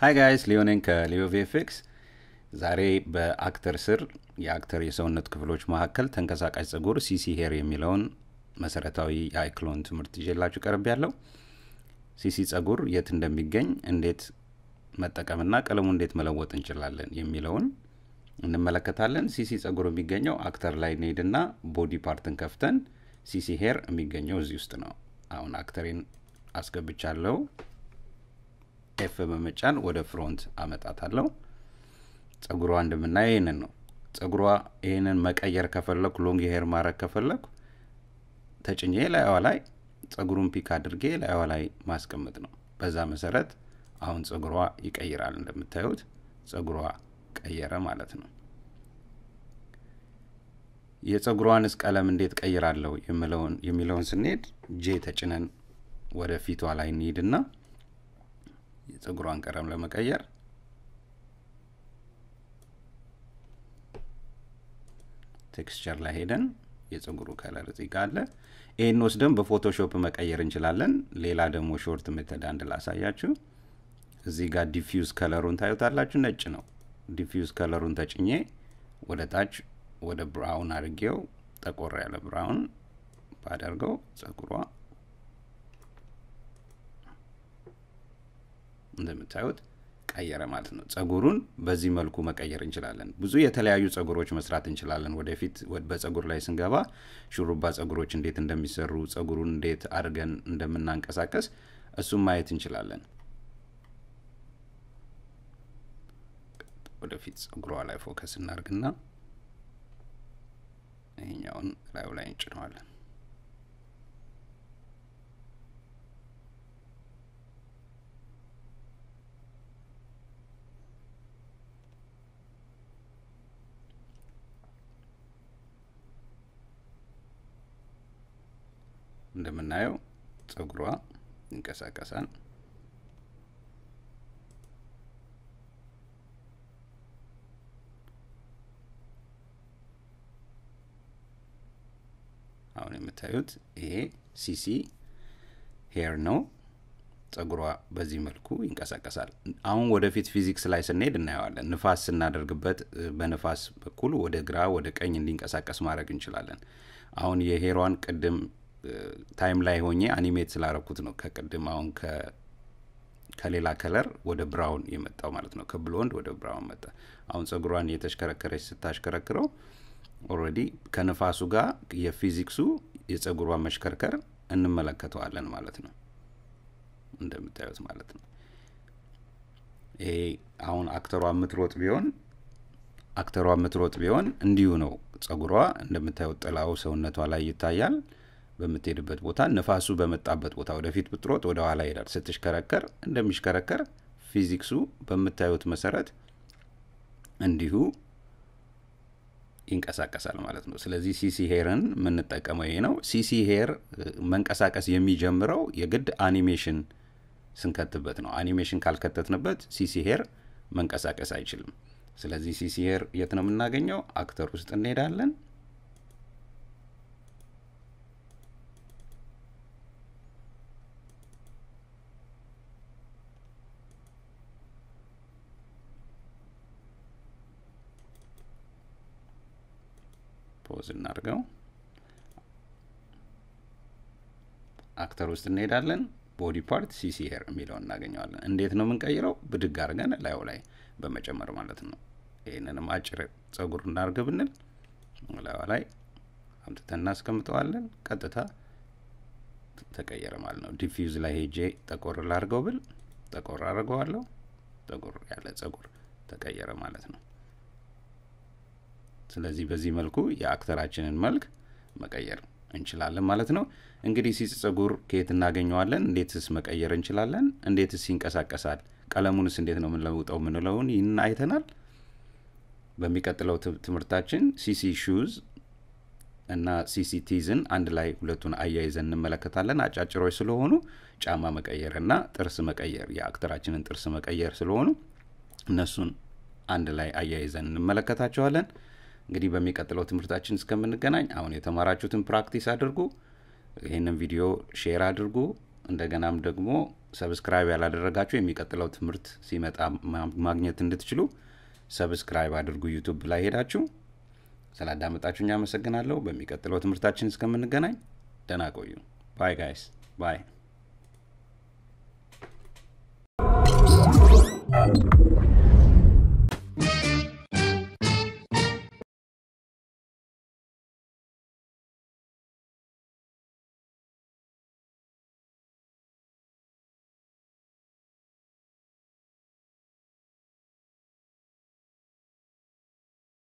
ሀይ ጋይስ ሊዮኔን ከሊዮ ቪኤፍኤክስ ዛሬ በአክተር ስር የአክተር የሰውነት ክፍሎች መካከል ተንቀሳቃሽ ጸጉር ሲሲ ሄር የሚለውን መሰረታዊ የአይክሎን ትምህርት ይዤላችሁ ቀረብ ያለው ሲሲ ጸጉር የት እንደሚገኝ እንዴት መጠቀምና ቀለሙ እንዴት መለወጥ እንችላለን የሚለውን እንመለከታለን። ሲሲ ጸጉር የሚገኘው አክተር ላይ እንሄድና ቦዲ ፓርትን ከፍተን ሲሲ ሄር የሚገኘው እዚህ ውስጥ ነው። አሁን አክተሬን አስገብቻለሁ። ኤፍ በመጫን ወደ ፍሮንት አመጣታለሁ። ጸጉሯ እንደምናየው ይህንን ነው። ጸጉሯ ይህንን መቀየር ከፈለኩ ሎንግ ሄር ማድረግ ከፈለኩ ተጭኜ ላይዋ ላይ ጸጉሩን ፒክ አድርጌ ላይዋ ላይ ማስቀመጥ ነው። በዛ መሰረት አሁን ጸጉሯ ይቀይራል። እንደምታዩት ጸጉሯ ቀየረ ማለት ነው። የፀጉሯንስ ቀለም እንዴት ቀይራለሁ የሚለውን ስንሄድ ጄ ተጭነን ወደ ፊቷ ላይ እንሂድና የፀጉሯን ቀለም ለመቀየር ቴክስቸር ላይ ሄደን የፀጉሩ ከለር እዚህ ጋ አለ። ይህን ወስደን በፎቶሾፕ መቀየር እንችላለን። ሌላ ደግሞ ሾርት ሜተድ አንድ ላሳያችሁ። እዚህ ጋር ዲፊውዝ ከለሩን ታዩታላችሁ። ነጭ ነው። ዲፊውዝ ከለሩን ተጭኜ ወደ ታች ወደ ብራውን አድርጌው ጠቆር ያለ ብራውን ባደርገው ጸጉሯ እንደምታዩት ቀየረ ማለት ነው። ጸጉሩን በዚህ መልኩ መቀየር እንችላለን። ብዙ የተለያዩ ጸጉሮች መስራት እንችላለን። ወደፊት በጸጉር ላይ ስንገባ ሹሩባ ጸጉሮች እንዴት እንደሚሰሩ፣ ጸጉሩን እንዴት አድርገን እንደምናንቀሳቀስ እሱም ማየት እንችላለን። ወደፊት ጸጉሯ ላይ ፎከስ እናርግና የሚለውን ላዩ ላይ እንጭነዋለን። እንደምናየው ጸጉሯ ይንቀሳቀሳል። ነው የምታዩት። ይሄ ሲሲ ሄር ነው። ጸጉሯ በዚህ መልኩ ይንቀሳቀሳል። አሁን ወደፊት ፊዚክስ ላይ ስንሄድ እናየዋለን። ንፋስ ስናደርግበት በንፋስ በኩል ወደ ግራ ወደ ቀኝ እንዲንቀሳቀስ ማድረግ እንችላለን። አሁን የሄሯን ቅድም ታይም ላይ ሆኜ አኒሜት ስላረኩት ነው ከቅድም አሁን ከሌላ ከለር ወደ ብራውን የመጣው ማለት ነው። ከብሎንድ ወደ ብራውን መጣ። አሁን ጸጉሯን እየተሽከረከረች ስታሽከረክረው ኦልሬዲ ከንፋሱ ጋር የፊዚክሱ የጸጉሯ መሽከርከር እንመለከተዋለን ማለት ነው እንደምታዩት ማለት ነው ይሄ አሁን አክተሯ የምትሮጥ ቢሆን አክተሯ የምትሮጥ ቢሆን እንዲሁ ነው ጸጉሯ እንደምታዩት ጥላው ሰውነቷ ላይ ይታያል በምትሄድበት ቦታ ንፋሱ በመጣበት ቦታ ወደፊት ብትሮጥ ወደ ኋላ ይሄዳል ስትሽከረከር እንደሚሽከረከር ፊዚክሱ በምታዩት መሰረት እንዲሁ ይንቀሳቀሳል ማለት ነው። ስለዚህ ሲሲ ሄርን የምንጠቀመው ይሄ ነው። ሲሲ ሄር መንቀሳቀስ የሚጀምረው የግድ አኒሜሽን ስንከትበት ነው። አኒሜሽን ካልከተትንበት ሲሲ ሄር መንቀሳቀስ አይችልም። ስለዚህ ሲሲ ሄር የት ነው የምናገኘው? አክተር ውስጥ እንሄዳለን። ፖዝ እናድርገው። አክተር ውስጥ እንሄዳለን። ቦዲ ፓርት ሲሲ ሄር የሚለውን እናገኘዋለን። እንዴት ነው የምንቀይረው? ብድግ አድርገን ላዩ ላይ በመጨመር ማለት ነው። ይህንንም አጭር ጸጉር እናርግ ብንል ላዩ ላይ አምጥተን እናስቀምጠዋለን። ቀጥታ ተቀየረ ማለት ነው። ዲፊውዝ ላይ ሄጄ ጠቆር ላርገው ብል ጠቆር አድርገዋለሁ። ጠቁር ያለ ጸጉር ተቀየረ ማለት ነው። ስለዚህ በዚህ መልኩ የአክተራችንን መልክ መቀየር እንችላለን ማለት ነው። እንግዲህ ሲጽ ጸጉር ከየት እናገኘዋለን? እንዴትስ መቀየር እንችላለን? እንዴትስ ይንቀሳቀሳል? ቀለሙንስ እንዴት ነው የምንለውጠው? የምንለውን ይህን አይተናል። በሚቀጥለው ትምህርታችን ሲሲ ሹዝ እና ሲሲ ቲዝን አንድ ላይ ሁለቱን አያይዘን እንመለከታለን። አጫጭሮች ስለሆኑ ጫማ መቀየር እና ጥርስ መቀየር የአክተራችንን ጥርስ መቀየር ስለሆኑ እነሱን አንድ ላይ አያይዘን እንመለከታቸዋለን። እንግዲህ በሚቀጥለው ትምህርታችን እስከምንገናኝ አሁን የተማራችሁትን ፕራክቲስ አድርጉ። ይህንን ቪዲዮ ሼር አድርጉ። እንደገናም ደግሞ ሰብስክራይብ ያላደረጋችሁ የሚቀጥለው ትምህርት ሲመጣ ማግኘት እንድትችሉ ሰብስክራይብ አድርጉ። ዩቱብ ላይ ሄዳችሁ ስላዳመጣችሁኝ አመሰግናለሁ። በሚቀጥለው ትምህርታችን እስከምንገናኝ ደና ቆዩ። ባይ ጋይስ ባይ።